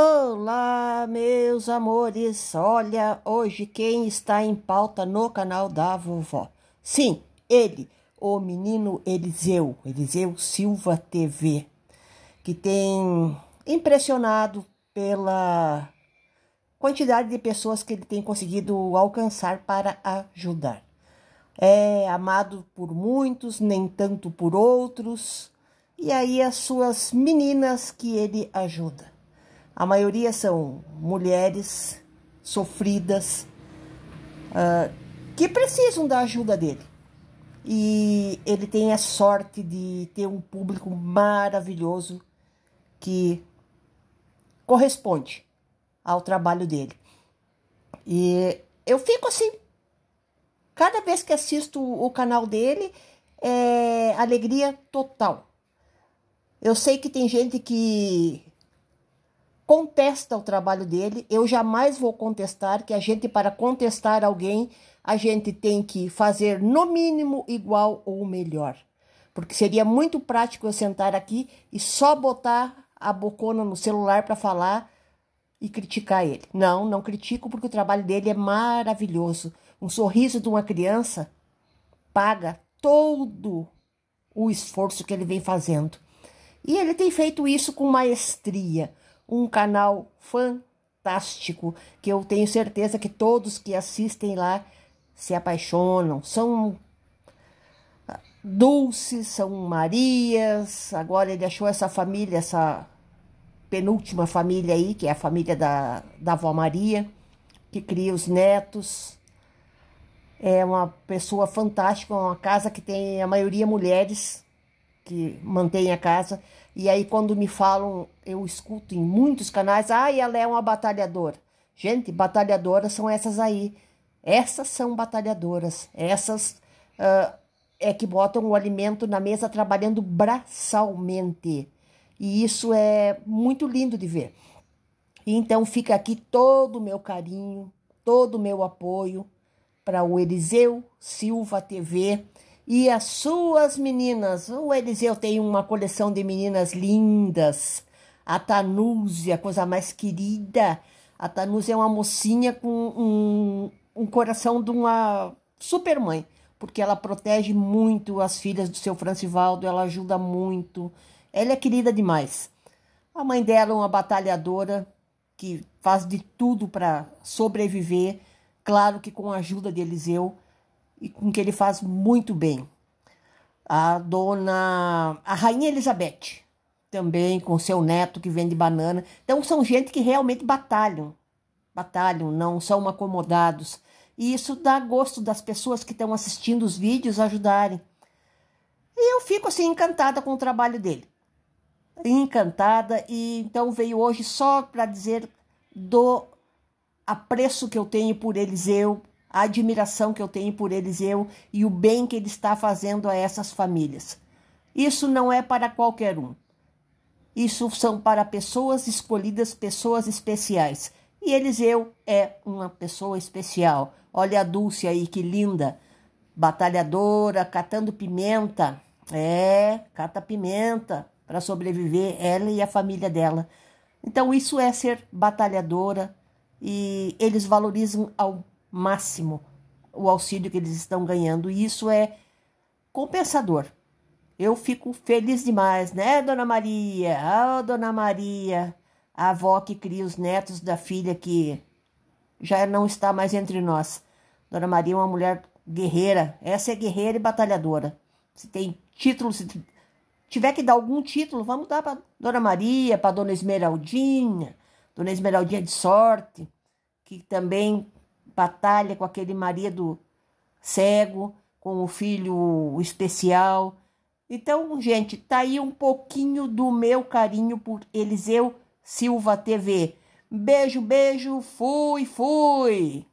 Olá, meus amores! Olha, hoje quem está em pauta no canal da vovó? Sim, ele, o menino Eliseu, Eliseu Silva TV, que tem impressionado pela quantidade de pessoas que ele tem conseguido alcançar para ajudar. É amado por muitos, nem tanto por outros, e aí as suas meninas que ele ajuda. A maioria são mulheres sofridas uh, que precisam da ajuda dele. E ele tem a sorte de ter um público maravilhoso que corresponde ao trabalho dele. E eu fico assim, cada vez que assisto o canal dele, é alegria total. Eu sei que tem gente que contesta o trabalho dele. Eu jamais vou contestar que a gente, para contestar alguém, a gente tem que fazer no mínimo igual ou melhor. Porque seria muito prático eu sentar aqui e só botar a bocona no celular para falar e criticar ele. Não, não critico porque o trabalho dele é maravilhoso. Um sorriso de uma criança paga todo o esforço que ele vem fazendo. E ele tem feito isso com maestria um canal fantástico que eu tenho certeza que todos que assistem lá se apaixonam. São dulces São Marias. Agora ele achou essa família, essa penúltima família aí, que é a família da, da avó Maria, que cria os netos. É uma pessoa fantástica, uma casa que tem a maioria mulheres que mantém a casa. E aí, quando me falam, eu escuto em muitos canais: ah, ela é uma batalhadora. Gente, batalhadoras são essas aí. Essas são batalhadoras. Essas uh, é que botam o alimento na mesa trabalhando braçalmente. E isso é muito lindo de ver. Então, fica aqui todo o meu carinho, todo o meu apoio para o Eliseu Silva TV e as suas meninas. O é Eliseu tem uma coleção de meninas lindas. A Tanúzia, coisa mais querida. A Tanúzia é uma mocinha com um, um coração de uma super mãe, porque ela protege muito as filhas do seu Francivaldo, ela ajuda muito. Ela é querida demais. A mãe dela é uma batalhadora que faz de tudo para sobreviver, claro que com a ajuda de Eliseu e com que ele faz muito bem. A dona, a rainha Elizabeth, também com seu neto que vende banana. Então são gente que realmente batalham, batalham, não são acomodados. E isso dá gosto das pessoas que estão assistindo os vídeos ajudarem. E eu fico assim encantada com o trabalho dele. Encantada e então veio hoje só para dizer do apreço que eu tenho por Eliseu, a admiração que eu tenho por Eliseu e o bem que ele está fazendo a essas famílias. Isso não é para qualquer um. Isso são para pessoas escolhidas, pessoas especiais. E Eliseu é uma pessoa especial. Olha a Dulce aí, que linda, batalhadora, catando pimenta. É, cata pimenta para sobreviver, ela e a família dela. Então, isso é ser batalhadora e eles valorizam ao máximo o auxílio que eles estão ganhando. E isso é compensador. Eu fico feliz demais, né, Dona Maria? Ah, oh, Dona Maria, a avó que cria os netos da filha que já não está mais entre nós. Dona Maria é uma mulher guerreira, essa é guerreira e batalhadora. Se tem título, se tiver que dar algum título, vamos dar para Dona Maria, para Dona Esmeraldinha, Dona Esmeraldinha de Sorte, que também batalha com aquele marido cego, com o filho especial. Então, gente, tá aí um pouquinho do meu carinho por Eliseu Silva TV. Beijo, beijo, fui, fui!